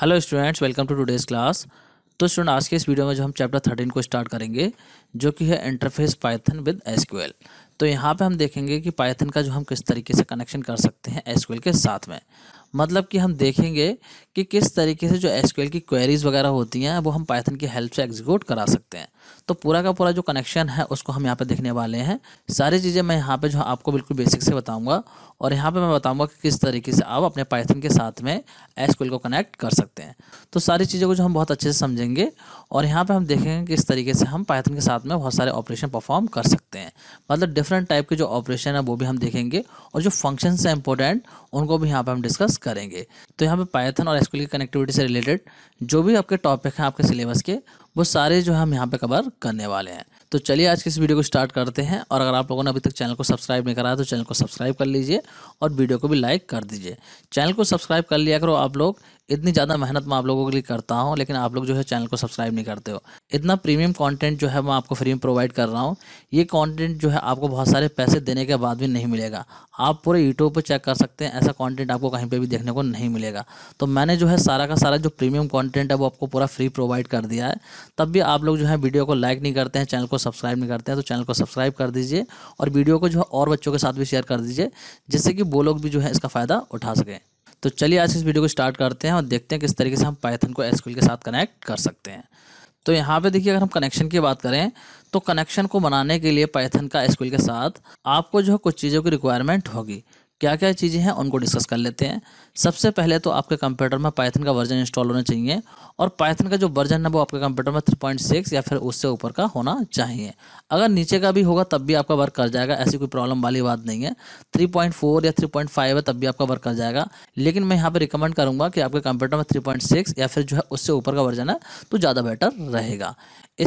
hello students welcome to today's class तो student आज के इस वीडियो में जो हम चैप्टर थर्टीन को स्टार्ट करेंगे जो कि है इंटरफेस पाइथन विद एसक्यूएल तो यहाँ पे हम देखेंगे कि पाइथन का जो हम किस तरीके से कनेक्शन कर सकते हैं एस के साथ में मतलब कि हम देखेंगे कि किस तरीके से जो एस की क्वेरीज़ वगैरह होती हैं वो हम पाइथन की हेल्प से एग्जीक्यूट करा सकते हैं तो पूरा का पूरा जो कनेक्शन है उसको हम यहाँ पे देखने वाले हैं सारी चीज़ें मैं यहाँ पे जो आपको बिल्कुल बेसिक से बताऊँगा और यहाँ पर मैं बताऊँगा कि किस तरीके से आप अपने पाइथन के साथ में एस को कनेक्ट कर सकते हैं तो सारी चीज़ों को जो हम बहुत अच्छे से समझेंगे और यहाँ पर हम देखेंगे किस तरीके से हम पाइथन के साथ में बहुत सारे ऑपरेशन परफॉर्म कर सकते हैं मतलब डिफरेंट टाइप के जो ऑपरेशन है वो भी हम देखेंगे और जो फंक्शन है इंपॉर्टेंट उनको भी यहाँ पर हम डिस्कस करेंगे तो यहाँ पे पाइथन और एसक्यूएल की कनेक्टिविटी से रिलेटेड जो भी आपके टॉपिक हैं आपके सिलेबस के वो सारे जो हम यहाँ पे कवर करने वाले हैं तो चलिए आज के इस वीडियो को स्टार्ट करते हैं और अगर आप लोगों ने अभी तक चैनल को सब्सक्राइब नहीं करा है तो चैनल को सब्सक्राइब कर लीजिए और वीडियो को भी लाइक कर दीजिए चैनल को सब्सक्राइब कर लिया करो आप लोग इतनी ज़्यादा मेहनत मैं आप लोगों के लिए करता हूँ लेकिन आप लोग जो है चैनल को सब्सक्राइब नहीं करते हो इतना प्रीमियम कंटेंट जो है मैं आपको फ्री में प्रोवाइड कर रहा हूँ ये कंटेंट जो है आपको बहुत सारे पैसे देने के बाद भी नहीं मिलेगा आप पूरे यूट्यूब पर चेक कर सकते हैं ऐसा कॉन्टेंट आपको कहीं पर भी देखने को नहीं मिलेगा तो मैंने जो है सारा का सारा जो प्रीमियम कॉन्टेंट है वो आपको पूरा फ्री प्रोवाइड कर दिया है तब भी आप लोग जो है वीडियो को लाइक नहीं करते हैं चैनल को सब्सक्राइब नहीं करते हैं तो चैनल को सब्सक्राइब कर दीजिए और वीडियो को जो है और बच्चों के साथ भी शेयर कर दीजिए जिससे कि वो लोग भी जो है इसका फ़ायदा उठा सकें तो चलिए आज इस वीडियो को स्टार्ट करते हैं और देखते हैं किस तरीके से हम पाइथन को एसक्यूएल के साथ कनेक्ट कर सकते हैं तो यहाँ पे देखिए अगर हम कनेक्शन की बात करें तो कनेक्शन को बनाने के लिए पाइथन का एसक्यूएल के साथ आपको जो है कुछ चीज़ों की रिक्वायरमेंट होगी क्या क्या चीज़ें हैं उनको डिस्कस कर लेते हैं सबसे पहले तो आपके कंप्यूटर में पाइथन का वर्जन इंस्टॉल होना चाहिए और पाइथन का जो वर्जन है वो आपके कंप्यूटर में थ्री पॉइंट सिक्स या फिर उससे ऊपर का होना चाहिए अगर नीचे का भी होगा तब भी आपका वर्क कर जाएगा ऐसी कोई प्रॉब्लम वाली बात नहीं है थ्री पॉइंट फोर या थ्री पॉइंट फाइव है तब भी आपका वर्क कर जाएगा लेकिन मैं यहाँ पर रिकमेंड करूँगा कि आपके कंप्यूटर में थ्री पॉइंट सिक्स या फिर जो है उससे ऊपर का वर्जन है तो ज़्यादा बेटर रहेगा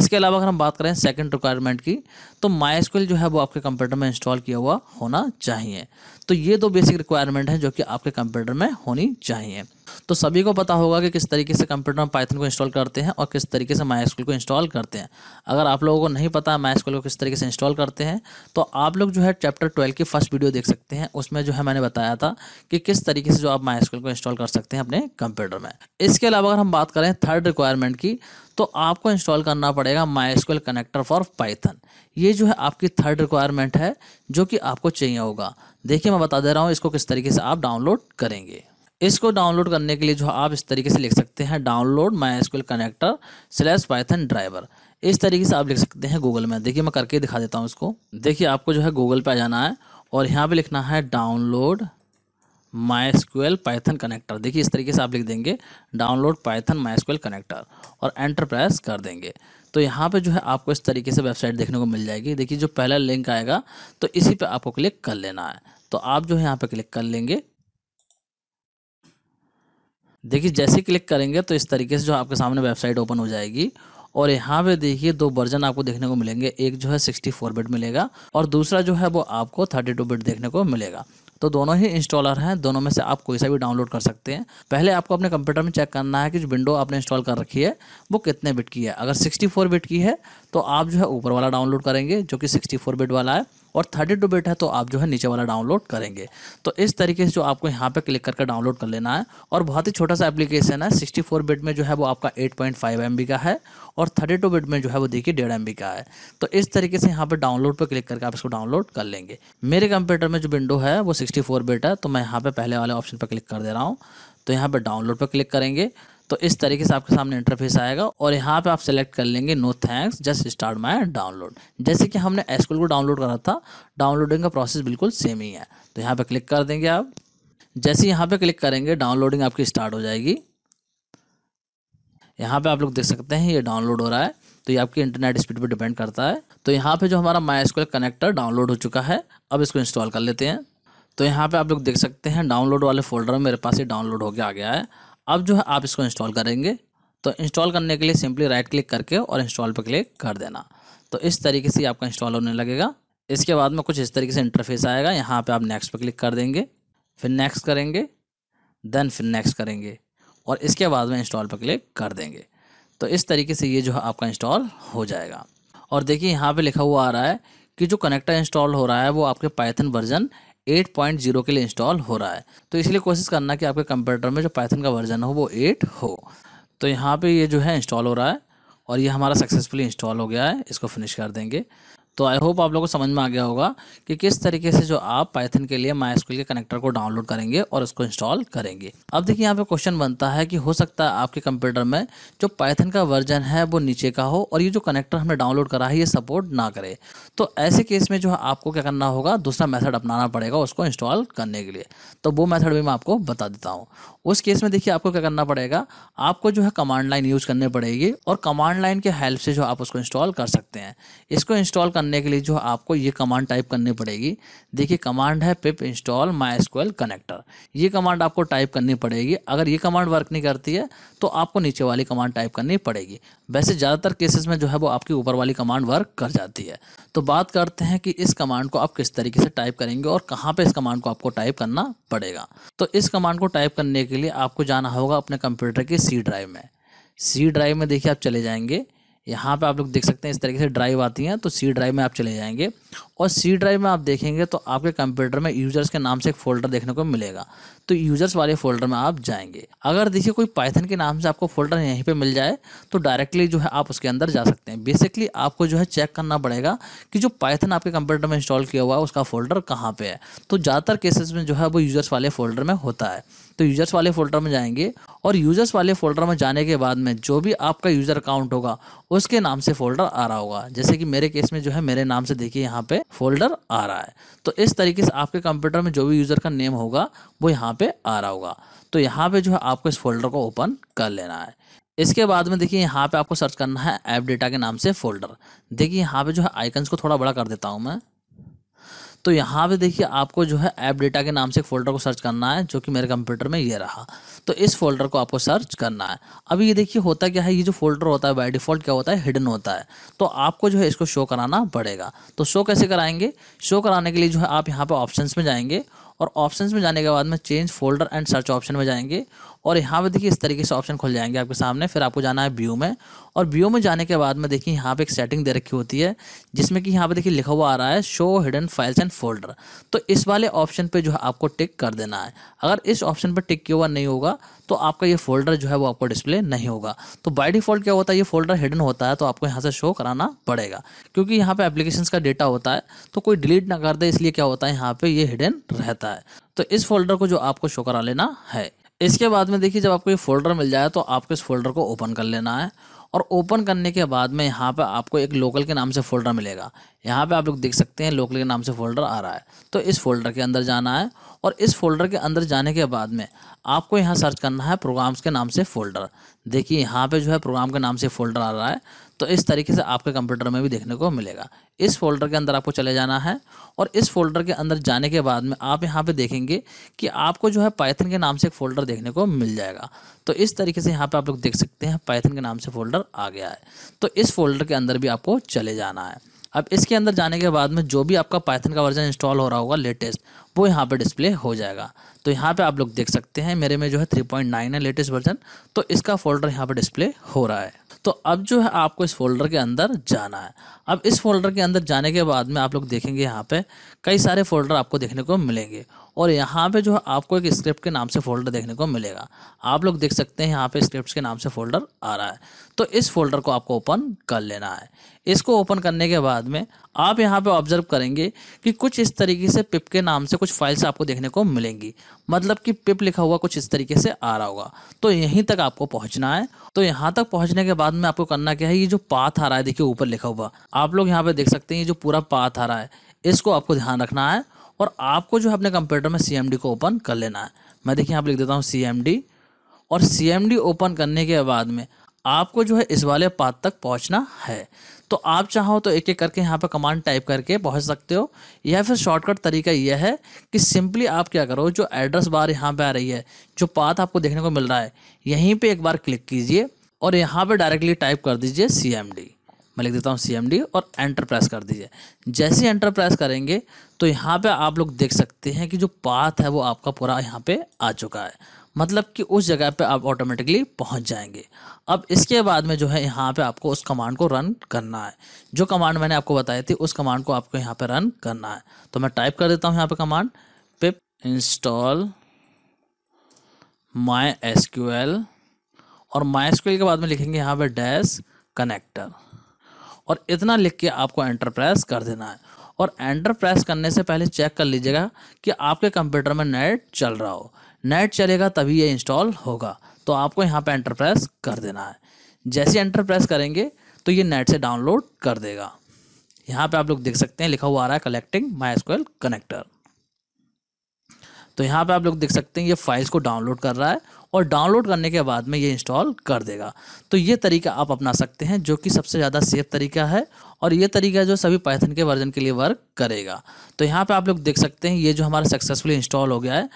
इसके अलावा अगर हम बात करें सेकेंड रिक्वायरमेंट की तो माई जो है वो आपके कंप्यूटर में इंस्टॉल किया हुआ होना चाहिए तो ये दो बेसिक रिक्वायरमेंट हैं जो कि आपके कंप्यूटर में होनी चाहिए तो सभी को पता होगा कि किस तरीके से कंप्यूटर में पाइथन को इंस्टॉल करते हैं और किस तरीके से माई को इंस्टॉल करते हैं अगर आप लोगों को नहीं पता माई को किस तरीके से इंस्टॉल करते हैं तो आप लोग जो है चैप्टर ट्वेल्व की फर्स्ट वीडियो देख सकते हैं उसमें जो है मैंने बताया था कि किस तरीके से जो आप माई को इंस्टॉल कर सकते हैं अपने कंप्यूटर में इसके अलावा अगर हम बात करें थर्ड रिक्वायरमेंट की तो आपको इंस्टॉल करना पड़ेगा My SQL connector for Python ये जो है आपकी थर्ड रिक्वायरमेंट है जो कि आपको चाहिए होगा देखिए मैं बता दे रहा हूँ इसको किस तरीके से आप डाउनलोड करेंगे इसको डाउनलोड करने के लिए जो आप इस तरीके से लिख सकते हैं download My SQL connector slash Python driver इस तरीके से आप लिख सकते हैं गूगल में देखिए मैं करके दिखा देता हूँ इसको देखिए आपको जो है गूगल पर आ जाना है और यहाँ पर लिखना है डाउनलोड माईस्क्यूएल पाइथन कनेक्टर देखिए इस तरीके से आप लिख देंगे डाउनलोड पाइथन माईस्क्यूएल कनेक्टर और एंटर प्रेस कर देंगे तो यहाँ पे जो है आपको इस तरीके से वेबसाइट देखने को मिल जाएगी देखिए जो पहला लिंक आएगा तो इसी पे आपको क्लिक कर लेना है तो आप जो है यहाँ पे क्लिक कर लेंगे देखिए जैसे क्लिक करेंगे तो इस तरीके से जो आपके सामने वेबसाइट ओपन हो जाएगी और यहाँ पे देखिए दो वर्जन आपको देखने को मिलेंगे एक जो है 64 बिट मिलेगा और दूसरा जो है वो आपको 32 बिट देखने को मिलेगा तो दोनों ही इंस्टॉलर हैं दोनों में से आप कोई सा भी डाउनलोड कर सकते हैं पहले आपको अपने कंप्यूटर में चेक करना है कि जो विंडो आपने इंस्टॉल कर रखी है वो कितने बिट की है अगर सिक्सटी बिट की है तो आप जो है ऊपर वाला डाउनलोड करेंगे जो कि सिक्सटी बिट वाला है और थर्टी टू बिट है तो आप जो है नीचे वाला डाउनलोड करेंगे तो इस तरीके से जो आपको यहाँ पे क्लिक करके डाउनलोड कर लेना है और बहुत ही छोटा सा एप्लीकेशन है सिक्सटी फोर बिट में जो है वो आपका एट पॉइंट फाइव एम बी का है और थर्टी टू बिट में जो है वो देखिए डेढ़ एम बी का है तो इस तरीके से यहाँ पर डाउनलोड पर क्लिक करके आप इसको डाउनलोड कर लेंगे मेरे कंप्यूटर में जो विंडो है वो सिक्सटी फोर बिट है तो मैं यहाँ पर पहले वाले ऑप्शन पर क्लिक कर दे रहा हूँ तो यहाँ पर डाउनलोड पर क्लिक करेंगे तो इस तरीके से आपके सामने इंटरफेस आएगा और यहाँ पे आप सेलेक्ट कर लेंगे no thanks just start my download जैसे कि हमने एसक्यूएल को डाउनलोड करा था डाउनलोडिंग का प्रोसेस बिल्कुल सेम ही है तो यहाँ पे क्लिक कर देंगे आप जैसे यहाँ पर क्लिक करेंगे डाउनलोडिंग आपकी स्टार्ट हो जाएगी यहाँ पर आप लोग देख सकते हैं ये डाउनलोड हो रहा है तो ये आपकी इंटरनेट स्पीड पर डिपेंड करता है तो यहाँ पर जो हमारा माई कनेक्टर डाउनलोड हो चुका है अब इसको इंस्टॉल कर लेते हैं तो यहाँ पर आप लोग देख सकते हैं डाउनलोड वाले फोल्डर में मेरे पास ये डाउनलोड हो गया आ गया है अब जो है आप इसको इंस्टॉल करेंगे तो इंस्टॉल करने के लिए सिंपली राइट क्लिक करके और इंस्टॉल पर क्लिक कर देना तो इस तरीके से आपका इंस्टॉल होने लगेगा इसके बाद में कुछ इस तरीके से इंटरफेस आएगा यहाँ पे आप नेक्स्ट पर क्लिक कर देंगे फिर नेक्स्ट करेंगे देन फिर नेक्स्ट करेंगे और इसके बाद में इंस्टॉल पर क्लिक कर देंगे तो इस तरीके से ये जो है आपका इंस्टॉल हो जाएगा और देखिए यहाँ पे लिखा हुआ आ रहा है कि जो कनेक्टर इंस्टॉल हो रहा है वो आपके पाइथन वर्जन 8.0 के लिए इंस्टॉल हो रहा है तो इसलिए कोशिश करना कि आपके कंप्यूटर में जो पाइथन का वर्जन हो वो 8 हो तो यहाँ पे ये जो है इंस्टॉल हो रहा है और ये हमारा सक्सेसफुली इंस्टॉल हो गया है इसको फिनिश कर देंगे तो आई होप आप लोगों को समझ में आ गया होगा कि किस तरीके से जो आप पाइथन के लिए माई के कनेक्टर को डाउनलोड करेंगे और उसको इंस्टॉल करेंगे अब देखिए यहाँ पे क्वेश्चन बनता है कि हो सकता है आपके कंप्यूटर में जो पाइथन का वर्जन है वो नीचे का हो और ये जो कनेक्टर हमने डाउनलोड करा है ये सपोर्ट ना करे तो ऐसे केस में जो है आपको क्या करना होगा दूसरा मैथड अपनाना पड़ेगा उसको इंस्टॉल करने के लिए तो वो मैथड भी मैं आपको बता देता हूँ उस केस में देखिए आपको क्या करना पड़ेगा आपको जो है कमांड लाइन यूज़ करनी पड़ेगी और कमांड लाइन के हेल्प से जो आप उसको इंस्टॉल कर सकते हैं इसको इंस्टॉल करने के लिए जो आपको ये कमांड टाइप करनी पड़ेगी देखिए कमांड है pip install My SQL connector ये कमांड आपको टाइप करनी पड़ेगी अगर ये कमांड वर्क नहीं करती है तो आपको नीचे वाली कमांड टाइप करनी पड़ेगी वैसे ज़्यादातर केसेस में जो है वो आपकी ऊपर वाली कमांड वर्क कर जाती है तो बात करते हैं कि इस कमांड को आप किस तरीके से टाइप करेंगे और कहाँ पर इस कमांड को आपको टाइप करना पड़ेगा तो इस कमांड को टाइप करने के लिए आपको जाना होगा अपने कंप्यूटर के सी ड्राइव में सी ड्राइव में देखिए आप चले जाएंगे यहाँ पे आप लोग देख सकते हैं इस तरीके से ड्राइव आती हैं तो सी ड्राइव में आप चले जाएंगे और सी ड्राइव में आप देखेंगे तो आपके कंप्यूटर में यूजर्स के नाम से एक फोल्डर देखने को मिलेगा तो यूजर्स वाले फोल्डर में आप जाएंगे अगर देखिए कोई पाइथन के नाम से आपको फोल्डर यहीं पर मिल जाए तो डायरेक्टली जो है आप उसके अंदर जा सकते हैं बेसिकली आपको जो है चेक करना पड़ेगा कि जो पाइथन आपके कंप्यूटर में इंस्टॉल किया हुआ है उसका फोल्डर कहाँ पर है तो ज़्यादातर केसेस में जो है वो यूजर्स वाले फोल्डर में होता है तो यूजर्स वाले फोल्डर में जाएंगे और यूजर्स वाले फोल्डर में जाने के बाद में जो भी आपका यूजर अकाउंट होगा उसके नाम से फोल्डर आ रहा होगा जैसे कि मेरे केस में जो है मेरे नाम से देखिए यहाँ पे फोल्डर आ रहा है तो इस तरीके से आपके कंप्यूटर में जो भी यूजर का नेम होगा वो यहाँ पे आ रहा होगा तो यहाँ पे जो है आपको इस फोल्डर को ओपन कर लेना है इसके बाद में देखिए यहाँ पे आपको सर्च करना है ऐप डेटा के नाम से फोल्डर देखिए यहाँ पे जो है आइकन्स को थोड़ा बड़ा कर देता हूँ मैं तो यहाँ पे देखिए आपको जो है ऐप डेटा के नाम से एक फ़ोल्डर को सर्च करना है जो कि मेरे कंप्यूटर में ये रहा तो इस फोल्डर को आपको सर्च करना है अभी ये देखिए होता क्या है ये जो फोल्डर होता है बाई डिफ़ॉल्ट क्या होता है हिडन होता है तो आपको जो है इसको शो कराना पड़ेगा तो शो कैसे कराएंगे शो कराने के लिए जो है आप यहाँ पर ऑप्शन में जाएंगे और ऑप्शन में जाने के बाद में change folder and search option में जाएंगे और यहाँ पे देखिए इस तरीके से ऑप्शन खुल जाएंगे आपके सामने फिर आपको जाना है व्यू में और व्यू में जाने के बाद में देखिए यहाँ पे एक सेटिंग दे रखी होती है जिसमें कि यहाँ पे देखिए लिखा हुआ आ रहा है show hidden files and folder तो इस वाले ऑप्शन पर जो है आपको टिक कर देना है अगर इस ऑप्शन पर टिक किया हुआ नहीं होगा तो आपका ये फोल्डर जो है वो आपको डिस्प्ले नहीं होगा तो बाई डिफॉल्ट क्या होता है ये फोल्डर हिडन होता है तो आपको यहाँ से शो कराना पड़ेगा क्योंकि यहाँ पे एप्लीकेशन का डेटा होता है तो कोई डिलीट ना कर दे इसलिए क्या होता है यहाँ पे ये हिडन रहता है तो इस फोल्डर को जो आपको शो करा लेना है इसके बाद में देखिए जब आपको ये फोल्डर मिल जाए तो आपको इस फोल्डर को ओपन कर लेना है और ओपन करने के बाद में यहाँ पर आपको एक लोकल के नाम से फोल्डर मिलेगा यहाँ पर आप लोग देख सकते हैं लोकल के नाम से फोल्डर आ रहा है तो इस फोल्डर के अंदर जाना है और इस फोल्डर के अंदर जाने के बाद में आपको यहाँ सर्च करना है प्रोग्राम्स के नाम से फोल्डर देखिए यहाँ पे जो है प्रोग्राम के नाम से फोल्डर आ रहा है तो इस तरीके से आपके कंप्यूटर में भी देखने को मिलेगा इस फोल्डर के अंदर आपको चले जाना है और इस फोल्डर के अंदर जाने के बाद में आप यहाँ पे देखेंगे कि आपको जो है पाइथन के नाम से एक फोल्डर देखने को मिल जाएगा तो इस तरीके से यहाँ पे आप लोग देख सकते हैं पाइथन के नाम से फोल्डर आ गया है तो इस फोल्डर के अंदर भी आपको चले जाना है अब इसके अंदर जाने के बाद में जो भी आपका पाइथन का वर्जन इंस्टॉल हो रहा होगा लेटेस्ट वो यहाँ पर डिस्प्ले हो जाएगा तो यहाँ पे आप लोग देख सकते हैं मेरे में जो है 3.9 है लेटेस्ट वर्जन तो इसका फोल्डर यहाँ पर डिस्प्ले हो रहा है तो अब जो है आपको इस फोल्डर के अंदर जाना है अब इस फोल्डर के अंदर जाने के बाद में आप लोग देखेंगे यहाँ पे कई सारे फोल्डर आपको देखने को मिलेंगे और यहाँ पे जो है आपको एक स्क्रिप्ट के नाम से फोल्डर देखने को मिलेगा आप लोग देख सकते हैं यहाँ पे स्क्रिप्ट के नाम से फोल्डर आ रहा है तो इस फोल्डर को आपको ओपन कर लेना है इसको ओपन करने के बाद में आप यहाँ पे ऑब्जर्व करेंगे कि कुछ इस तरीके से पिप के नाम से कुछ फाइल्स आपको देखने को मिलेंगी मतलब कि पिप लिखा हुआ कुछ इस तरीके से आ रहा होगा तो यहीं तक आपको पहुँचना है तो यहाँ तक पहुँचने के बाद में आपको करना क्या है ये जो पाथ आ रहा है देखिए ऊपर लिखा हुआ आप लोग यहाँ पे देख सकते हैं ये जो पूरा पाथ आ रहा है इसको आपको ध्यान रखना है और आपको जो है अपने कंप्यूटर में सी को ओपन कर लेना है मैं देखिए आप लिख देता हूँ सी और सी ओपन करने के बाद में आपको जो है इस वाले पात तक पहुंचना है तो आप चाहो तो एक एक करके यहाँ पर कमांड टाइप करके पहुंच सकते हो या फिर शॉर्टकट तरीका यह है कि सिंपली आप क्या करो जो एड्रेस बार यहाँ पे आ रही है जो पाथ आपको देखने को मिल रहा है यहीं पे एक बार क्लिक कीजिए और यहाँ पे डायरेक्टली टाइप कर दीजिए सी मैं लिख देता हूँ सी एम डी और एंटर प्रेस कर दीजिए जैसे एंटर प्रेस करेंगे तो यहाँ पे आप लोग देख सकते हैं कि जो पाथ है वो आपका पूरा यहाँ पे आ चुका है मतलब कि उस जगह पे आप ऑटोमेटिकली पहुँच जाएंगे अब इसके बाद में जो है यहाँ पे आपको उस कमांड को रन करना है जो कमांड मैंने आपको बताई थी उस कमांड को आपको यहाँ पर रन करना है तो मैं टाइप कर देता हूँ यहाँ पे command pip install my S और माई के बाद में लिखेंगे यहाँ पे डैश कनेक्टर और इतना लिख के आपको एंटर प्रेस कर देना है और एंटर प्रेस करने से पहले चेक कर लीजिएगा कि आपके कंप्यूटर में नेट चल रहा हो नेट चलेगा तभी ये इंस्टॉल होगा तो आपको यहाँ पर एंटर प्रेस कर देना है जैसे एंटर प्रेस करेंगे तो ये नेट से डाउनलोड कर देगा यहाँ पे आप लोग देख सकते हैं लिखा हुआ आ रहा है कलेक्टिंग माई एसक्यूएल कनेक्टर तो यहाँ पे आप लोग देख सकते हैं ये फाइल्स को डाउनलोड कर रहा है और डाउनलोड करने के बाद में ये इंस्टॉल कर देगा तो ये तरीका आप अपना सकते हैं जो कि सबसे ज़्यादा सेफ तरीका है और ये तरीका जो सभी पैथन के वर्जन के लिए वर्क करेगा तो यहाँ पे आप लोग देख सकते हैं ये जो हमारा सक्सेसफुली इंस्टॉल हो गया है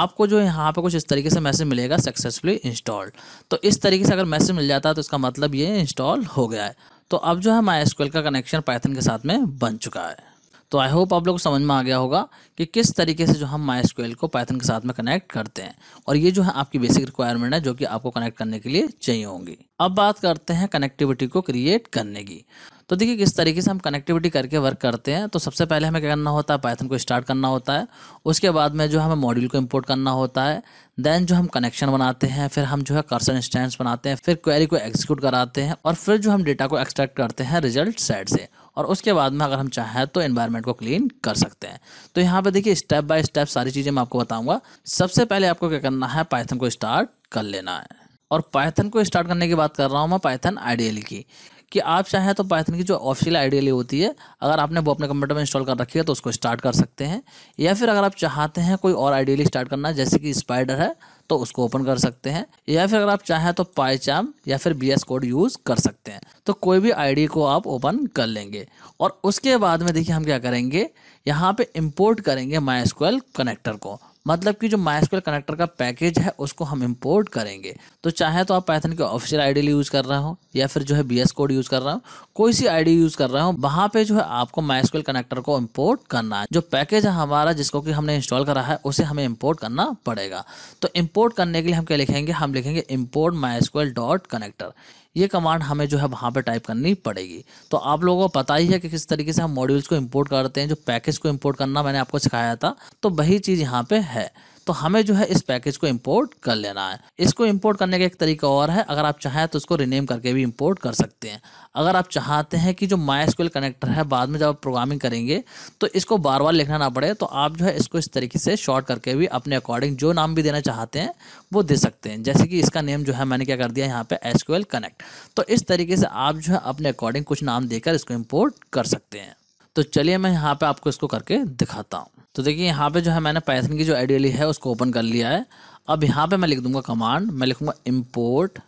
आपको जो यहाँ पे कुछ इस तरीके से मैसेज मिलेगा सक्सेसफुली इंस्टॉल्ड तो इस तरीके से अगर मैसेज मिल जाता है तो इसका मतलब ये इंस्टॉल हो गया है तो अब जो है माई का कनेक्शन पैथन के साथ में बन चुका है तो आई होप आप लोग को समझ में आ गया होगा कि किस तरीके से जो हम माई को पाइथन के साथ में कनेक्ट करते हैं और ये जो है आपकी बेसिक रिक्वायरमेंट है जो कि आपको कनेक्ट करने के लिए चाहिए होंगी अब बात करते हैं कनेक्टिविटी को क्रिएट करने की तो देखिए किस तरीके से हम कनेक्टिविटी करके वर्क करते हैं तो सबसे पहले हमें क्या करना होता है पाइथन को स्टार्ट करना होता है उसके बाद में जो हमें मॉड्यूल को इम्पोर्ट करना होता है देन जो हम कनेक्शन बनाते हैं फिर हम जो है कर्सन स्टैंड बनाते हैं फिर क्वेरी को एग्जीक्यूट कराते हैं और फिर जो हम डेटा को एक्सट्रैक्ट करते हैं रिजल्ट सेट से और उसके बाद में अगर हम चाहें तो इन्वायरमेंट को क्लीन कर सकते हैं तो यहाँ पे देखिए स्टेप बाय स्टेप सारी चीज़ें मैं आपको बताऊंगा सबसे पहले आपको क्या करना है पाइथन को स्टार्ट कर लेना है और पाइथन को स्टार्ट करने की बात कर रहा हूँ मैं पाइथन आइडियल की कि आप चाहें तो पाइथन की जो ऑफिशियल आइडियली होती है अगर आपने वो अपने कंप्यूटर में इंस्टॉल कर रखी है तो उसको स्टार्ट कर सकते हैं या फिर अगर आप चाहते हैं कोई और आइडियली स्टार्ट करना जैसे कि स्पाइडर है तो उसको ओपन कर सकते हैं या फिर अगर आप चाहें तो पाईचाम या फिर बी कोड यूज़ कर सकते हैं तो कोई भी आईडी को आप ओपन कर लेंगे और उसके बाद में देखिए हम क्या करेंगे यहाँ पे इम्पोर्ट करेंगे माई कनेक्टर को मतलब कि जो माइस्क्यूएल कनेक्टर का पैकेज है उसको हम इंपोर्ट करेंगे तो चाहे तो आप पैथन के ऑफिशियल आईडी यूज़ कर रहा हो या फिर जो है बी कोड यूज़ कर रहा हो कोई सी आईडी यूज़ कर रहा हो वहाँ पे जो है आपको माइस्क्यूएल कनेक्टर को इम्पोर्ट करना है जो पैकेज है हमारा जिसको कि हमने इंस्टॉल करा है उसे हमें इम्पोर्ट करना पड़ेगा तो इम्पोर्ट करने के लिए हम क्या लिखेंगे हम लिखेंगे इम्पोर्ट माइस्क्यूएल डॉट कनेक्टर ये कमांड हमें जो है वहाँ पे टाइप करनी पड़ेगी तो आप लोगों को पता ही है कि किस तरीके से हम मॉड्यूल्स को इम्पोर्ट करते हैं जो पैकेज को इम्पोर्ट करना मैंने आपको सिखाया था तो वही चीज़ यहाँ पे है तो हमें जो है इस पैकेज को इम्पोर्ट कर लेना है इसको इम्पोर्ट करने का एक तरीका और है अगर आप चाहें तो इसको रिनेम करके भी इम्पोर्ट कर सकते हैं अगर आप चाहते हैं कि जो माई स्कूल कनेक्टर है बाद में जब आप प्रोग्रामिंग करेंगे तो इसको बार बार लिखना ना पड़े तो आप जो है इसको इस तरीके से शॉर्ट करके भी अपने अकॉर्डिंग जो नाम भी देना चाहते हैं वो दे सकते हैं जैसे कि इसका नेम जो है मैंने क्या कर दिया यहाँ पे एस कनेक्ट तो इस तरीके से आप जो है अपने अकॉर्डिंग कुछ नाम देकर इसको इम्पोर्ट कर सकते हैं तो चलिए मैं यहाँ पे आपको इसको करके दिखाता हूँ तो देखिए यहाँ पे जो है मैंने पैथन की जो आइडियली है उसको ओपन कर लिया है अब यहाँ पे मैं लिख दूंगा कमांड मैं लिखूँगा इम्पोर्ट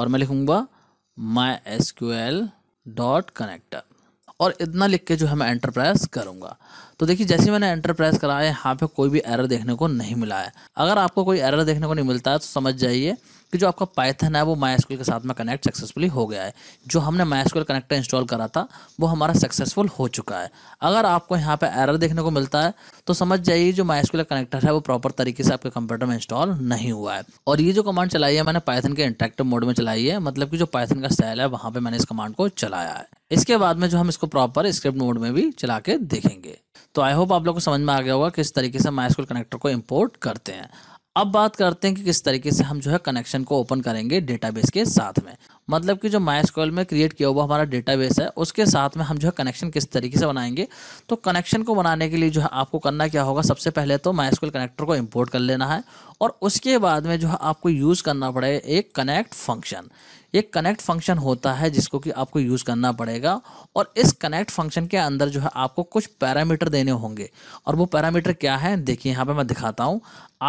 और मैं लिखूँगा my S Q L dot connector और इतना लिख के जो है मैं एंटर प्रेस करूँगा तो देखिए जैसे मैंने एंटर प्रेस कराया यहाँ पे कोई भी एरर देखने को नहीं मिला है अगर आपको कोई एरर देखने को नहीं मिलता है तो समझ जाइए कि जो आपका पाइथन है वो माई के साथ में कनेक्ट सक्सेसफुली हो गया है जो हमने मायास्क्यूएल कनेक्टर इंस्टॉल करा था वो हमारा सक्सेसफुल हो चुका है अगर आपको यहाँ पे एरर देखने को मिलता है तो समझ जाइए जो मायास्क्यूएल कनेक्टर है वो प्रॉपर तरीके से आपके कंप्यूटर में इंस्टॉल नहीं हुआ है और ये जो कमांड चलाई है मैंने पाइथन के इंट्रैक्टिव मोड में चलाई है मतलब कि जो पाइथन का स्टाइल है वहाँ पर मैंने इस कमांड को चलाया है इसके बाद में जो हम इसको प्रॉपर स्क्रिप्ट मोड में भी चला के देखेंगे तो आई होप आप लोग को समझ में आ गया होगा किस तरीके से माई स्कूल कनेक्टर को इम्पोर्ट करते हैं अब बात करते हैं कि किस तरीके से हम जो है कनेक्शन को ओपन करेंगे डेटाबेस के साथ में मतलब कि जो माइस्कॉल में क्रिएट किया हुआ हमारा डेटाबेस है उसके साथ में हम जो है कनेक्शन किस तरीके से बनाएंगे तो कनेक्शन को बनाने के लिए जो है आपको करना क्या होगा सबसे पहले तो माइस्कॉल कनेक्टर को इम्पोर्ट कर लेना है और उसके बाद में जो है आपको यूज़ करना पड़ेगा एक कनेक्ट फंक्शन ये कनेक्ट फंक्शन होता है जिसको कि आपको यूज़ करना पड़ेगा और इस कनेक्ट फंक्शन के अंदर जो है आपको कुछ पैरामीटर देने होंगे और वो पैरामीटर क्या है देखिए यहाँ पे मैं दिखाता हूँ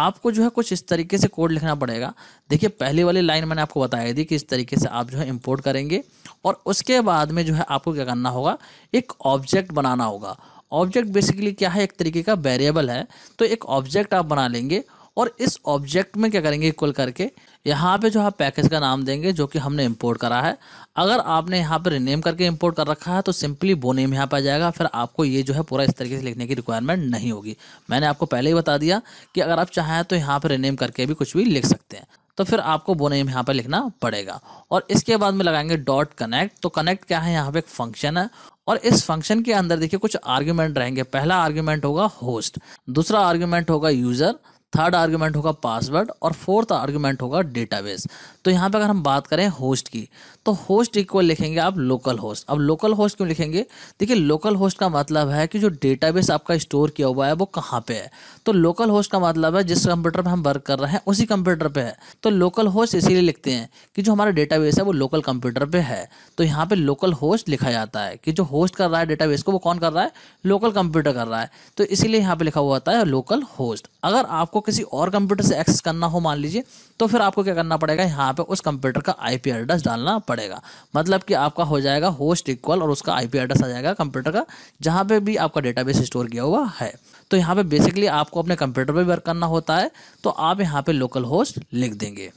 आपको जो है कुछ इस तरीके से कोड लिखना पड़ेगा देखिए पहली वाली लाइन मैंने आपको बताई थी कि इस तरीके से आप जो है इम्पोर्ट करेंगे और उसके बाद में जो है आपको क्या करना होगा एक ऑब्जेक्ट बनाना होगा ऑब्जेक्ट बेसिकली क्या है एक तरीके का वेरिएबल है तो एक ऑब्जेक्ट आप बना लेंगे और इस ऑब्जेक्ट में क्या करेंगे इक्वल करके यहाँ पे जो आप पैकेज का नाम देंगे जो कि हमने इंपोर्ट करा है अगर आपने यहाँ पर रिनेम करके इंपोर्ट कर रखा है तो सिंपली वो नेम यहाँ पर आ जाएगा फिर आपको ये जो है पूरा इस तरीके से लिखने की रिक्वायरमेंट नहीं होगी मैंने आपको पहले ही बता दिया कि अगर आप चाहें तो यहाँ पर रिनेम करके भी कुछ भी लिख सकते हैं तो फिर आपको वो नेम यहाँ पर लिखना पड़ेगा और इसके बाद में लगाएंगे डॉट कनेक्ट तो कनेक्ट क्या है यहाँ पे एक फंक्शन है और इस फंक्शन के अंदर देखिए कुछ आर्ग्यूमेंट रहेंगे पहला आर्ग्यूमेंट होगा होस्ट दूसरा आर्ग्यूमेंट होगा यूज़र थर्ड आर्ग्यूमेंट होगा पासवर्ड और फोर्थ आर्ग्यूमेंट होगा डेटाबेस तो यहाँ पर अगर हम बात करें होस्ट की तो होस्ट इक्वल लिखेंगे आप लोकल होस्ट अब लोकल होस्ट क्यों लिखेंगे देखिए लोकल होस्ट का मतलब है कि जो डेटाबेस आपका स्टोर किया हुआ है वो कहाँ पे है तो लोकल होस्ट का मतलब है जिस कंप्यूटर पर हम वर्क कर रहे हैं उसी कंप्यूटर पर है तो लोकल होस्ट इसीलिए लिखते हैं कि जो हमारा डेटाबेस है वो लोकल कंप्यूटर पर है तो यहाँ पर लोकल होस्ट लिखा जाता है कि जो होस्ट कर रहा है डेटाबेस को वो कौन कर रहा है लोकल कंप्यूटर कर रहा है तो इसीलिए यहाँ पर लिखा हुआ होता है लोकल होस्ट अगर आपको किसी और कंप्यूटर से एक्सेस करना हो मान लीजिए तो फिर आपको क्या करना पड़ेगा यहाँ पे उस कंप्यूटर का आईपी एड्रेस डालना पड़ेगा मतलब कि आपका हो जाएगा होस्ट इक्वल और उसका आई पी एड्रेस आ जाएगा कंप्यूटर का जहाँ पे भी आपका बेस स्टोर किया हुआ है तो यहाँ पे बेसिकली आपको अपने कंप्यूटर पर वर्क करना होता है तो आप यहाँ पे लोकल होस्ट लिख देंगे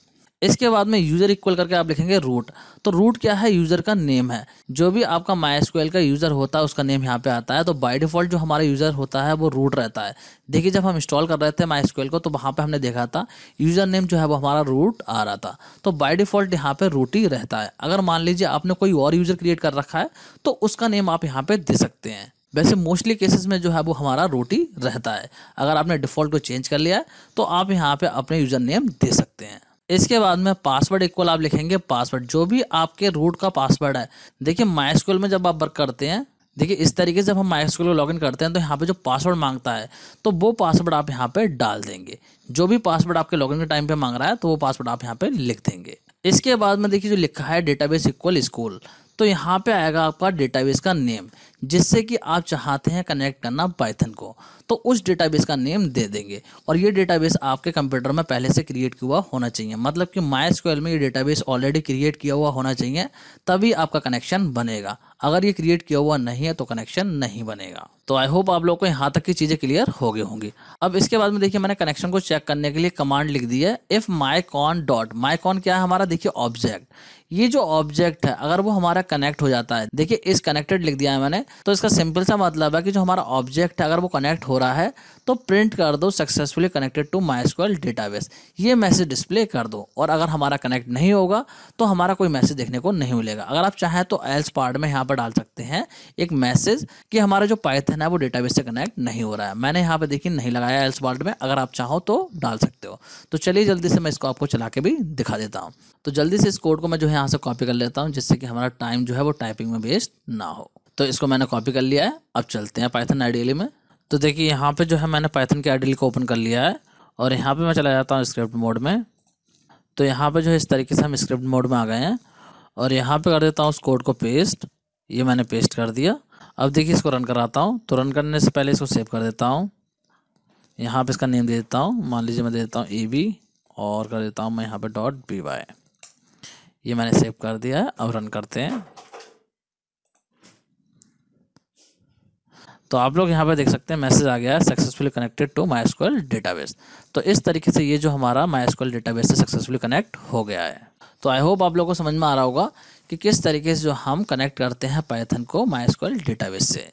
इसके बाद में यूजर इक्वल करके आप लिखेंगे रूट तो रूट क्या है यूजर का नेम है जो भी आपका माई का यूजर होता है उसका नेम यहाँ पे आता है तो बाई डिफॉल्ट जो हमारा यूजर होता है वो रूट रहता है देखिए जब हम इंस्टॉल कर रहे थे माई को तो वहाँ पे हमने देखा था यूजर नेम जो है वो हमारा रूट आ रहा था तो बाई डिफॉल्ट यहाँ पे रूट ही रहता है अगर मान लीजिए आपने कोई और यूजर क्रिएट कर रखा है तो उसका नेम आप यहाँ पे दे सकते हैं वैसे मोस्टली केसेस में जो है वो हमारा रोटी रहता है अगर आपने डिफ़ॉल्ट को चेंज कर लिया है तो आप यहाँ पे अपने यूज़र नेम दे सकते हैं इसके बाद में पासवर्ड इक्वल आप लिखेंगे पासवर्ड जो भी आपके रूट का पासवर्ड है देखिए माइस्कूल में जब आप वर्क करते हैं देखिए इस तरीके से जब हम माई स्कूल को लॉगिन करते हैं तो यहाँ पे जो पासवर्ड मांगता है तो वो पासवर्ड आप यहाँ पे डाल देंगे जो भी पासवर्ड आपके लॉगिन के टाइम पे मांग रहा है तो वो पासवर्ड आप यहाँ पे लिख देंगे इसके बाद में देखिए जो लिखा है डेटाबेस इक्वल स्कूल तो यहाँ पे आएगा आपका डेटाबेस का नेम जिससे कि आप चाहते हैं कनेक्ट करना पाइथन को तो उस डेटाबेस का नेम दे देंगे और ये डेटाबेस आपके कंप्यूटर में पहले से क्रिएट किया हुआ होना चाहिए मतलब कि माई में ये डेटाबेस ऑलरेडी क्रिएट किया हुआ होना चाहिए तभी आपका कनेक्शन बनेगा अगर ये क्रिएट किया हुआ नहीं है तो कनेक्शन नहीं बनेगा तो आई होप आप लोग को यहाँ तक की चीज़ें क्लियर हो गई होंगी अब इसके बाद में देखिए मैंने कनेक्शन को चेक करने के लिए कमांड लिख दी है if my con dot my con क्या है हमारा देखिए ऑब्जेक्ट ये जो ऑब्जेक्ट है अगर वो हमारा कनेक्ट हो जाता है देखिए इस कनेक्टेड लिख दिया है मैंने तो इसका सिंपल सा मतलब है कि जो हमारा ऑब्जेक्ट है अगर वो कनेक्ट हो रहा है तो प्रिंट कर दो successfully connected to MySQL database ये मैसेज डिस्प्ले कर दो और अगर हमारा कनेक्ट नहीं होगा तो हमारा कोई मैसेज देखने को नहीं मिलेगा अगर आप चाहें तो एल्स पार्ट में यहाँ पर डाल सकते हैं एक मैसेज कि हमारा जो पाइथन है वो डेटाबेस से कनेक्ट नहीं हो रहा है मैंने यहाँ पर देखिए नहीं लगाया एल्स पार्ट में अगर आप चाहो तो डाल सकते हो तो चलिए जल्दी से मैं इसको आपको चला के भी दिखा देता हूँ तो जल्दी से इस कोड को मैं जो है यहाँ से कॉपी कर लेता हूँ जिससे कि हमारा टाइम जो है वो टाइपिंग में वेस्ट ना हो तो इसको मैंने कॉपी कर लिया है अब चलते हैं पाइथन आइडियली में तो देखिए यहाँ पे जो है मैंने पाइथन के आइडियल को ओपन कर लिया है और यहाँ पे मैं चला जाता हूँ स्क्रिप्ट मोड में तो यहाँ पे जो है इस तरीके से हम स्क्रिप्ट मोड में आ गए हैं और यहाँ पे कर देता हूँ उस कोड को पेस्ट ये मैंने पेस्ट कर दिया अब देखिए इसको रन कराता हूँ तो रन करने से पहले इसको सेव कर देता हूँ यहाँ पर इसका नेम दे देता हूँ मान लीजिए मैं दे देता हूँ ए बी और कर देता हूँ मैं यहाँ पर डॉट बी वाई ये मैंने सेव कर दिया है अब रन करते हैं तो आप लोग यहाँ पर देख सकते हैं मैसेज आ गया है successfully connected to MySQL database तो इस तरीके से ये जो हमारा माई स्क्वल डेटाबेस से सक्सेसफुली कनेक्ट हो गया है तो आई होप आप लोगों को समझ में आ रहा होगा कि किस तरीके से जो हम कनेक्ट करते हैं पाइथन को माई स्क्वल डेटाबेस से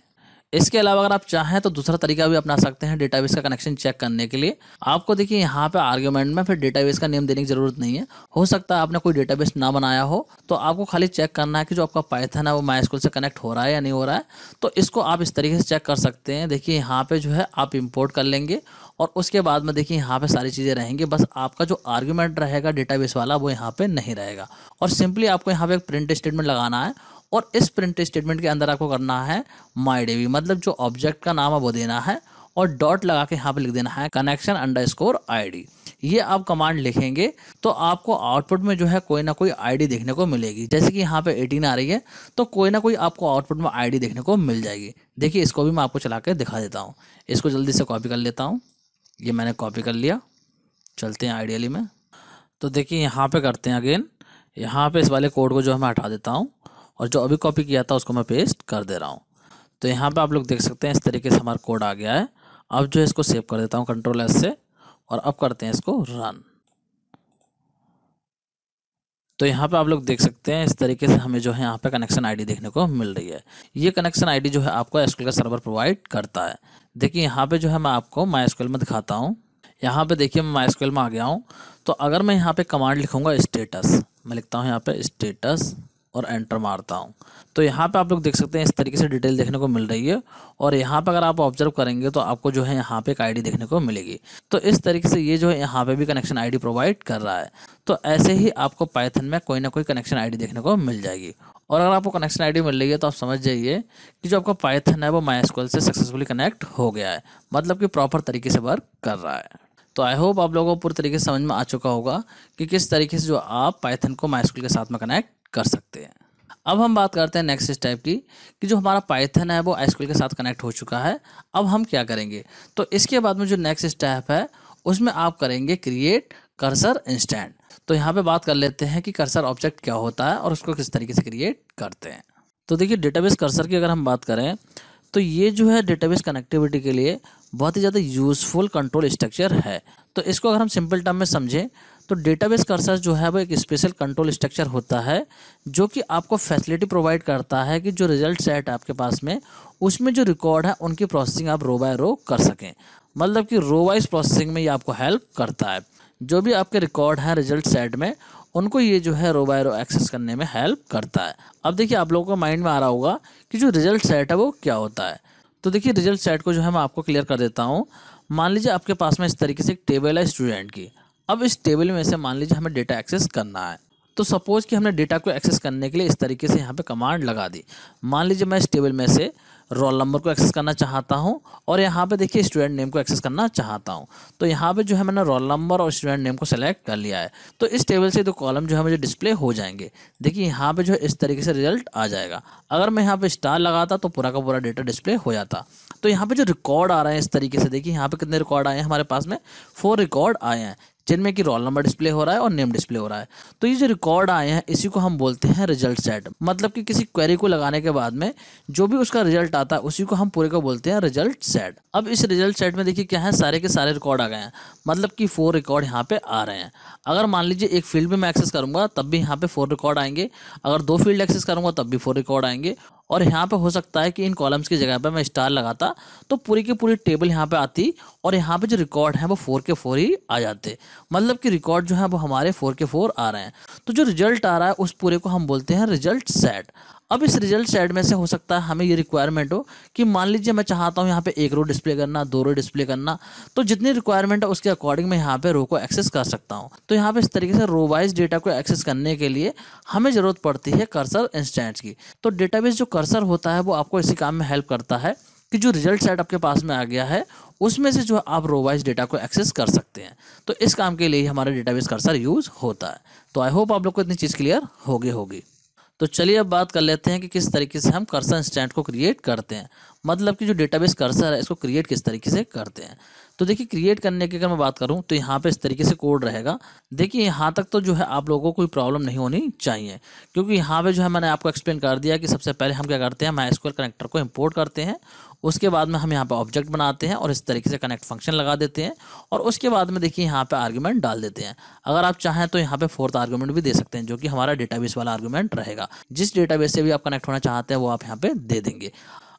इसके अलावा अगर आप चाहें तो दूसरा तरीका भी अपना सकते हैं डेटाबेस का कनेक्शन चेक करने के लिए आपको देखिए यहाँ पे आर्ग्यूमेंट में फिर डेटाबेस का नेम देने की जरूरत नहीं है हो सकता है आपने कोई डेटाबेस ना बनाया हो तो आपको खाली चेक करना है कि जो आपका पाइथन है वो माई स्कूल से कनेक्ट हो रहा है या नहीं हो रहा है तो इसको आप इस तरीके से चेक कर सकते हैं देखिए यहाँ पे जो है आप इम्पोर्ट कर लेंगे और उसके बाद में देखिए यहाँ पे सारी चीज़ें रहेंगी बस आपका जो आर्ग्यूमेंट रहेगा डेटाबेस वाला वो यहाँ पे नहीं रहेगा और सिंपली आपको यहाँ पे एक प्रिंट स्टेटमेंट लगाना है और इस प्रिंट स्टेटमेंट के अंदर आपको करना है माई डेवी मतलब जो ऑब्जेक्ट का नाम है वो देना है और डॉट लगा के यहाँ पे लिख देना है कनेक्शन अंडर स्कोर आई ये आप कमांड लिखेंगे तो आपको आउटपुट में जो है कोई ना कोई आईडी देखने को मिलेगी जैसे कि यहाँ पे 18 आ रही है तो कोई ना कोई आपको आउटपुट में आईडी देखने को मिल जाएगी देखिए इसको भी मैं आपको चला के दिखा देता हूँ इसको जल्दी से कॉपी कर लेता हूँ ये मैंने कॉपी कर लिया चलते हैं आइडियली में तो देखिए यहाँ पर करते हैं अगेन यहाँ पर इस वाले कोड को जो है मैं हटा देता हूँ और जो अभी कॉपी किया था उसको मैं पेस्ट कर दे रहा हूँ तो यहाँ पे आप लोग देख सकते हैं इस तरीके से हमारा कोड आ गया है अब जो है इसको सेव कर देता हूँ कंट्रोल एस से और अब करते हैं इसको रन तो यहाँ पे आप लोग देख सकते हैं इस तरीके से हमें जो है यहाँ पे कनेक्शन आईडी देखने को मिल रही है ये कनेक्शन आईडी जो है आपको एसक्यूएल का सर्वर प्रोवाइड करता है देखिए यहाँ पे जो है मैं आपको माई में दिखाता हूँ यहाँ पे देखिए मैं माई में आ गया हूँ तो अगर मैं यहाँ पे कमांड लिखूँगा स्टेटस मैं लिखता हूँ यहाँ पे स्टेटस और एंटर मारता हूँ तो यहाँ पे आप लोग देख सकते हैं इस तरीके से डिटेल देखने को मिल रही है और यहाँ पे अगर आप ऑब्जर्व करेंगे तो आपको जो है यहाँ पे एक आईडी देखने को मिलेगी तो इस तरीके से ये जो है यहाँ पे भी कनेक्शन आईडी प्रोवाइड कर रहा है तो ऐसे ही आपको पाइथन में कोई ना कोई कनेक्शन आई देखने को मिल जाएगी और अगर आपको कनेक्शन डी मिल रही है तो आप समझ जाइए कि जो आपका पाइथन है वो माइस्कोल से सक्सेसफुली कनेक्ट हो गया है मतलब कि प्रॉपर तरीके से वर्क कर रहा है तो आई होप आप लोगों को पूरी तरीके से समझ में आ चुका होगा कि किस तरीके से जो आप पाइथन को माइस्कूल के साथ में कनेक्ट कर सकते हैं अब हम बात करते हैं नेक्स्ट स्टेप की कि जो हमारा पाइथन है वो एसक्यूएल के साथ कनेक्ट हो चुका है अब हम क्या करेंगे तो इसके बाद में जो नेक्स्ट स्टेप है उसमें आप करेंगे क्रिएट कर्सर इंस्टेंट तो यहाँ पे बात कर लेते हैं कि कर्सर ऑब्जेक्ट क्या होता है और उसको किस तरीके से क्रिएट करते हैं तो देखिए डेटाबेस कर्सर की अगर हम बात करें तो ये जो है डेटाबेस कनेक्टिविटी के लिए बहुत ही ज़्यादा यूज़फुल कंट्रोल स्ट्रक्चर है तो इसको अगर हम सिंपल टर्म में समझें तो डेटाबेस कर्सर जो है वो एक स्पेशल कंट्रोल स्ट्रक्चर होता है जो कि आपको फैसिलिटी प्रोवाइड करता है कि जो रिजल्ट सेट आपके पास में उसमें जो रिकॉर्ड है उनकी प्रोसेसिंग आप रो बाय रो कर सकें मतलब कि रो वाइज प्रोसेसिंग में ये आपको हेल्प करता है जो भी आपके रिकॉर्ड हैं रिजल्ट सेट में उनको ये जो है रो बाय रो एक्सेस करने में हेल्प करता है अब देखिए आप लोगों का माइंड में आ रहा होगा कि जो रिजल्ट सेट है वो क्या होता है तो देखिए रिजल्ट सेट को जो है मैं आपको क्लियर कर देता हूँ मान लीजिए आपके पास में इस तरीके से एक टेबल है स्टूडेंट की अब इस टेबल में से मान लीजिए हमें डेटा एक्सेस करना है तो सपोज़ कि हमने डेटा को एक्सेस करने के लिए इस तरीके से यहाँ पे कमांड लगा दी मान लीजिए मैं इस टेबल में से रोल नंबर को एक्सेस करना चाहता हूँ और यहाँ पे देखिए स्टूडेंट नेम को एक्सेस करना चाहता हूँ तो यहाँ पे जो है मैंने रोल नंबर और स्टूडेंट नेम को सेलेक्ट कर लिया है तो इस टेबल से दो कॉलम जो है मुझे डिस्प्ले हो जाएंगे देखिए यहाँ पे जो है इस तरीके से रिजल्ट आ जाएगा अगर मैं यहाँ पे स्टार लगाता तो पूरा का पूरा डेटा डिस्प्ले हो जाता तो यहाँ पर जो रिकॉर्ड आ रहे हैं इस तरीके से देखिए यहाँ पर कितने रिकॉर्ड आए हैं हमारे पास में फोर रिकॉर्ड आए हैं जिनमें कि रोल नंबर डिस्प्ले हो रहा है और नेम डिस्प्ले हो रहा है तो ये जो रिकॉर्ड आए हैं इसी को हम बोलते हैं रिजल्ट सेट मतलब कि किसी क्वेरी को लगाने के बाद में जो भी उसका रिजल्ट आता है उसी को हम पूरे को बोलते हैं रिजल्ट सेट अब इस रिजल्ट सेट में देखिए क्या है सारे के सारे रिकॉर्ड आ गए हैं मतलब कि फोर रिकॉर्ड यहाँ पे आ रहे हैं अगर मान लीजिए एक फील्ड में मैं एक्सेस करूंगा तब भी यहाँ पे फोर रिकॉर्ड आएंगे अगर दो फील्ड एक्सेस करूंगा तब भी फोर रिकॉर्ड आएंगे और यहाँ पे हो सकता है कि इन कॉलम्स की जगह पे मैं स्टार लगाता तो पूरी की पूरी टेबल यहाँ पे आती और यहाँ पे जो रिकॉर्ड है वो फोर के फोर ही आ जाते मतलब कि रिकॉर्ड जो है वो हमारे फोर के फोर आ रहे हैं तो जो रिजल्ट आ रहा है उस पूरे को हम बोलते हैं रिजल्ट सेट अब इस रिजल्ट सेट में से हो सकता है हमें ये रिक्वायरमेंट हो कि मान लीजिए मैं चाहता हूँ यहाँ पे एक रो डिस्प्ले करना दो रो डिस्प्ले करना तो जितनी रिक्वायरमेंट है उसके अकॉर्डिंग मैं यहाँ पे रो को एक्सेस कर सकता हूँ तो यहाँ पे इस तरीके से रो वाइज डेटा को एक्सेस करने के लिए हमें ज़रूरत पड़ती है कर्सर इंस्टेंट्स की तो डेटाबेस जो कर्सर होता है वो आपको इसी काम में हेल्प करता है कि जो रिजल्ट सेट आपके पास में आ गया है उसमें से जो आप रोवाइज डेटा को एक्सेस कर सकते हैं तो इस काम के लिए ही हमारा डेटाबेस कर्सर यूज़ होता है तो आई होप आप लोग को इतनी चीज़ क्लियर होगी होगी तो चलिए अब बात कर लेते हैं कि किस तरीके से हम कर्सर इंस्टेंट को क्रिएट करते हैं मतलब कि जो डेटाबेस कर्सर है इसको क्रिएट किस तरीके से करते हैं तो देखिए क्रिएट करने की अगर मैं बात करूँ तो यहाँ पे इस तरीके से कोड रहेगा देखिए यहाँ तक तो जो है आप लोगों को कोई प्रॉब्लम नहीं होनी चाहिए क्योंकि यहाँ पे जो है मैंने आपको एक्सप्लेन कर दिया कि सबसे पहले हम क्या करते हैं माई कनेक्टर को इम्पोर्ट करते हैं उसके बाद में हम यहाँ पर ऑब्जेक्ट बनाते हैं और इस तरीके से कनेक्ट फंक्शन लगा देते हैं और उसके बाद में देखिए यहाँ पर आर्ग्यूमेंट डाल देते हैं अगर आप चाहें तो यहाँ पर फोर्थ आर्ग्यूमेंट भी दे सकते हैं जो कि हमारा डेटाबेस वाला आर्ग्यूमेंट रहेगा जिस डेटाबेस से भी आप कनेक्ट होना चाहते हैं वो आप यहाँ पे दे देंगे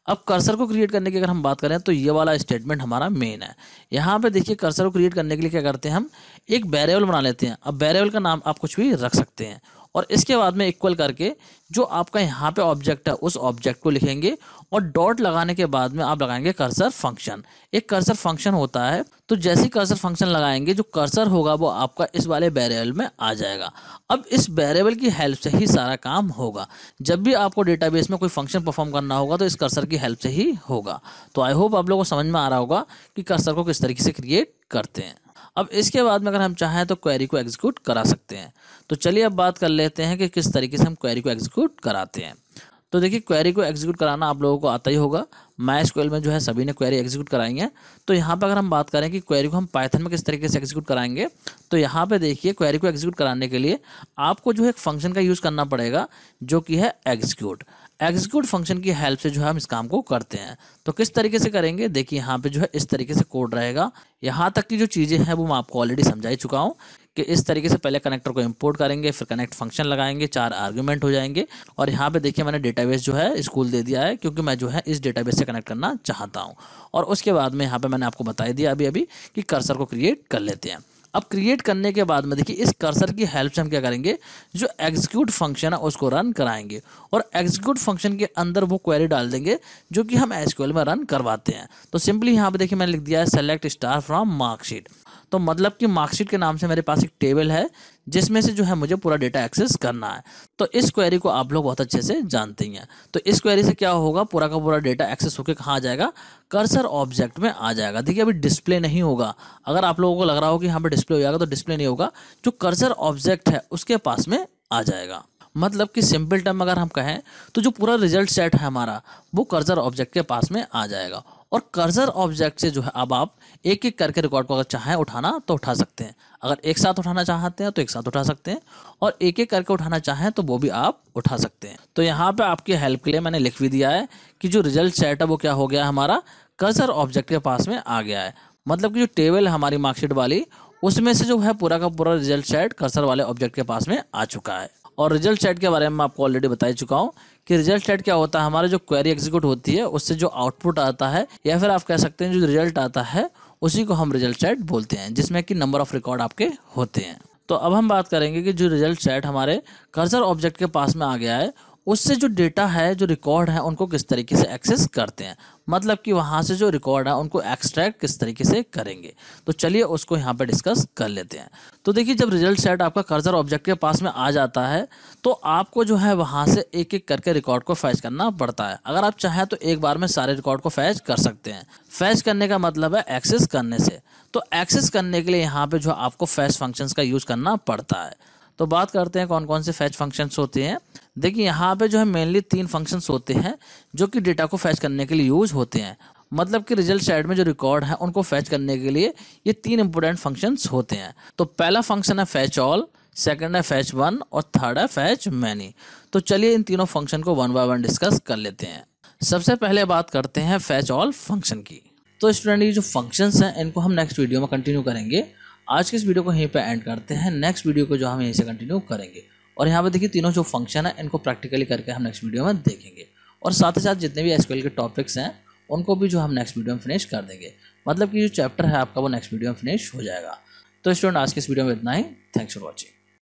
अब कर्सर को क्रिएट करने की अगर हम बात करें तो ये वाला स्टेटमेंट हमारा मेन है यहाँ पे देखिए कर्सर को क्रिएट करने के लिए क्या करते हैं हम एक वेरिएबल बना लेते हैं अब बैरेवल का नाम आप कुछ भी रख सकते हैं और इसके बाद में इक्वल करके जो आपका यहाँ पे ऑब्जेक्ट है उस ऑब्जेक्ट को लिखेंगे और डॉट लगाने के बाद में आप लगाएंगे कर्सर फंक्शन एक कर्सर फंक्शन होता है तो जैसे कर्सर फंक्शन लगाएंगे जो कर्सर होगा वो आपका इस वाले वेरिएबल में आ जाएगा अब इस वेरिएबल की हेल्प से ही सारा काम होगा जब भी आपको डेटाबेस में कोई फंक्शन परफॉर्म करना होगा तो इस कर्सर की हेल्प से ही होगा तो आई होप आप लोगों को समझ में आ रहा होगा कि कर्सर को किस तरीके से क्रिएट करते हैं अब इसके बाद में अगर हम चाहें तो क्वेरी को एग्जीक्यूट करा सकते हैं तो चलिए अब बात कर लेते हैं कि किस तरीके से हम क्वेरी को एग्जीक्यूट कराते हैं तो देखिए क्वेरी को एग्जीक्यूट कराना आप लोगों को आता ही होगा माई स्क्वेल में जो है सभी ने क्वेरी एग्जीक्यूट कराई है तो यहाँ पर अगर हम बात करें कि क्वेरी को हम पाइथन में किस तरीके से एग्जीक्यूट कराएंगे तो यहाँ पे देखिए क्वेरी को एग्जीक्यूट कराने के लिए आपको जो है एक फंक्शन का यूज़ करना पड़ेगा जो कि है एग्जीक्यूट एग्जीक्यूट फंक्शन की हेल्प से जो है हम इस काम को करते हैं तो किस तरीके से करेंगे देखिए यहाँ पे जो है इस तरीके से कोड रहेगा यहाँ तक की जो चीज़ें हैं वो मैं आपको ऑलरेडी समझाई चुका हूँ कि इस तरीके से पहले कनेक्टर को इंपोर्ट करेंगे फिर कनेक्ट फंक्शन लगाएंगे चार आर्ग्यूमेंट हो जाएंगे और यहाँ पे देखिए मैंने डेटाबेस जो है स्कूल दे दिया है क्योंकि मैं जो है इस डेटाबेस से कनेक्ट करना चाहता हूँ और उसके बाद में यहाँ पे मैंने आपको बताई दिया अभी अभी कि कर्सर को क्रिएट कर लेते हैं अब क्रिएट करने के बाद में देखिए इस कर्सर की हेल्प से हम क्या करेंगे जो एग्जीक्यूट फंक्शन है उसको रन कराएंगे और एग्जीक्यूट फंक्शन के अंदर वो क्वेरी डाल देंगे जो कि हम एसक्यूएल में रन करवाते हैं तो सिंपली यहाँ पर देखिए मैंने लिख दिया है सेलेक्ट स्टार फ्रॉम मार्कशीट तो मतलब कि मार्कशीट के नाम से मेरे पास एक टेबल है जिसमें से जो है मुझे पूरा डेटा एक्सेस करना है तो इस क्वेरी को आप लोग बहुत अच्छे से जानते हैं तो इस क्वेरी से क्या होगा पूरा का पूरा डेटा एक्सेस होकर कहाँ आ जाएगा कर्सर ऑब्जेक्ट में आ जाएगा देखिए अभी डिस्प्ले नहीं होगा अगर आप लोगों को लग रहा हो कि यहाँ पर डिस्प्ले हो जाएगा तो डिस्प्ले नहीं होगा जो कर्सर ऑब्जेक्ट है उसके पास में आ जाएगा मतलब कि सिंपल टर्म अगर हम कहें तो जो पूरा रिजल्ट सेट है हमारा वो कर्जर ऑब्जेक्ट के पास में आ जाएगा और कर्जर ऑब्जेक्ट से जो है अब आप एक एक करके रिकॉर्ड को अगर चाहें उठाना तो उठा सकते हैं अगर एक साथ उठाना चाहते हैं तो एक साथ उठा सकते हैं और एक एक करके उठाना चाहें तो वो भी आप उठा सकते हैं तो यहाँ पे आपकी हेल्प के लिए मैंने लिख भी दिया है कि जो रिजल्ट सेट है वो क्या हो गया हमारा कर्सर ऑब्जेक्ट के पास में आ गया है मतलब कि जो टेबल है हमारी मार्कशीट वाली उसमें से जो है पूरा का पूरा रिजल्ट सेट कर्सर वाले ऑब्जेक्ट के पास में आ चुका है और रिजल्ट सेट के बारे में मैं आपको ऑलरेडी बता चुका हूँ कि रिजल्ट सेट क्या होता है हमारे जो क्वेरी एग्जीक्यूट होती है उससे जो आउटपुट आता है या फिर आप कह सकते हैं जो रिजल्ट आता है उसी को हम रिजल्ट सेट बोलते हैं जिसमें कि नंबर ऑफ रिकॉर्ड आपके होते हैं तो अब हम बात करेंगे कि जो रिजल्ट सेट हमारे कर्सर ऑब्जेक्ट के पास में आ गया है उससे जो डेटा है जो रिकॉर्ड है उनको किस तरीके से एक्सेस करते हैं मतलब कि वहाँ से जो रिकॉर्ड है उनको एक्सट्रैक्ट किस तरीके से करेंगे तो चलिए उसको यहाँ पर डिस्कस कर लेते हैं तो देखिए जब रिजल्ट सेट आपका कर्जर ऑब्जेक्ट के पास में आ जाता है तो आपको जो है वहाँ से एक एक करके रिकॉर्ड को फैच करना पड़ता है अगर आप चाहें तो एक बार में सारे रिकॉर्ड को फैच कर सकते हैं फैच करने का मतलब है एक्सेस करने से तो एक्सेस करने के लिए यहाँ पर जो आपको फैच फंक्शन का यूज़ करना पड़ता है तो बात करते हैं कौन कौन से फैच फंक्शंस होते हैं देखिए यहाँ पे जो है मेनली तीन फंक्शंस होते हैं जो कि डेटा को फैच करने के लिए यूज होते हैं मतलब कि रिजल्ट साइड में जो रिकॉर्ड है उनको फैच करने के लिए ये तीन इंपॉर्टेंट फंक्शंस होते हैं तो पहला फंक्शन है फैच ऑल सेकेंड है फैच वन और थर्ड है फैच मैनी तो चलिए इन तीनों फंक्शन को वन बाय वन डिस्कस कर लेते हैं सबसे पहले बात करते हैं फैच ऑल फंक्शन की तो स्टूडेंट ये जो फंक्शंस हैं इनको हम नेक्स्ट वीडियो में कंटिन्यू करेंगे आज के इस वीडियो को यहीं पर एंड करते हैं नेक्स्ट वीडियो को जो हम यहीं से कंटिन्यू करेंगे और यहाँ पर देखिए तीनों जो फंक्शन है इनको प्रैक्टिकली करके हम नेक्स्ट वीडियो में देखेंगे और साथ ही साथ जितने भी एस के टॉपिक्स हैं उनको भी जो हम नेक्स्ट वीडियो में फिनिश कर देंगे मतलब कि जो चैप्टर है आपका वो नेक्स्ट वीडियो में फिनिश हो जाएगा तो स्टूडेंट आज के इस वीडियो में इतना ही थैंक्स फॉर वॉचिंग